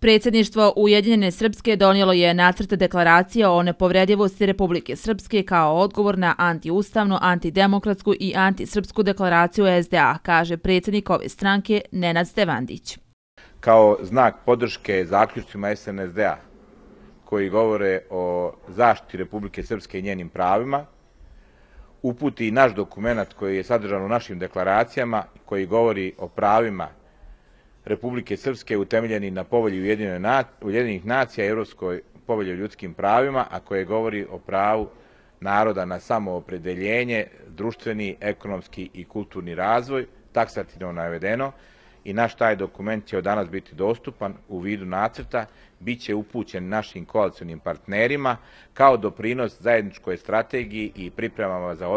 Predsjedništvo Ujedinjene Srpske donijelo je nacrte deklaracije o nepovredljivosti Republike Srpske kao odgovor na antiustavnu, antidemokratsku i antisrpsku deklaraciju SDA, kaže predsjednik ove stranke Nenad Stevandić. Kao znak podrške zaključcima SNSD-a koji govore o zaštiti Republike Srpske i njenim pravima, uputi i naš dokument koji je sadržan u našim deklaracijama koji govori o pravima Republike Srpske utemeljeni na povolji Ujedinjenih nacija i Evropskoj povolji o ljudskim pravima, a koje govori o pravu naroda na samoopredeljenje, društveni, ekonomski i kulturni razvoj, taksativno navedeno, i naš taj dokument će od danas biti dostupan u vidu nacrta, bit će upućen našim koalicijnim partnerima kao doprinos zajedničkoj strategiji i pripremama za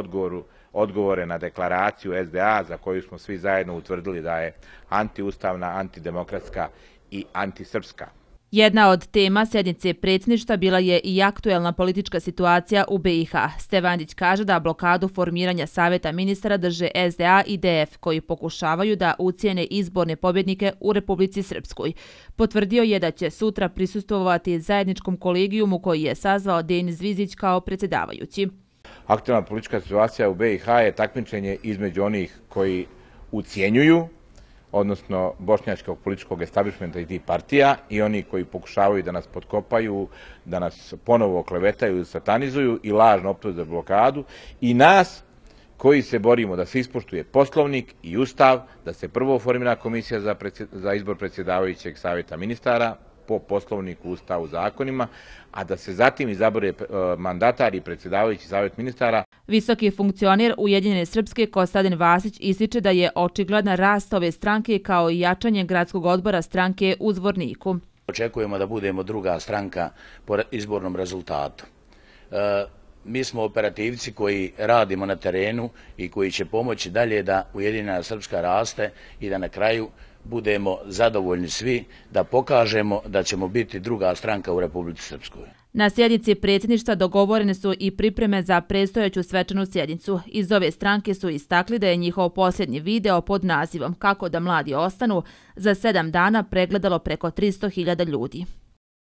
odgovore na deklaraciju SDA za koju smo svi zajedno utvrdili da je antiustavna, antidemokratska i antisrpska. Jedna od tema sjednice predsjedništva bila je i aktuelna politička situacija u BiH. Stevandić kaže da blokadu formiranja savjeta ministra drže SDA i DF, koji pokušavaju da ucijene izborne pobjednike u Republici Srpskoj. Potvrdio je da će sutra prisustovati zajedničkom kolegijumu koji je sazvao Denis Vizić kao predsjedavajući. Aktuelna politička situacija u BiH je takmičenje između onih koji ucijenjuju odnosno bošnjačkog političkog establishmenta i tih partija i oni koji pokušavaju da nas podkopaju, da nas ponovo oklevetaju, satanizuju i lažno optuju za blokadu i nas koji se borimo da se ispoštuje poslovnik i ustav, da se prvo formira komisija za izbor predsjedavajućeg savjeta ministara po poslovniku, ustavu, zakonima, a da se zatim izabore eh, mandatari i predsjedavajući savjet ministara Visoki funkcioner Ujedinjene Srpske Kostadin Vasić ističe da je očigledna rast ove stranke kao i jačanje gradskog odbora stranke u Zvorniku. Očekujemo da budemo druga stranka po izbornom rezultatu. E, mi smo operativci koji radimo na terenu i koji će pomoći dalje da Ujedinjena Srpska raste i da na kraju budemo zadovoljni svi da pokažemo da ćemo biti druga stranka u Republici Srpskoj. Na sjednici predsjedništva dogovorene su i pripreme za predstojeću svečanu sjednicu. Iz ove stranke su istakli da je njihov posljednji video pod nazivom Kako da mladi ostanu za sedam dana pregledalo preko 300.000 ljudi.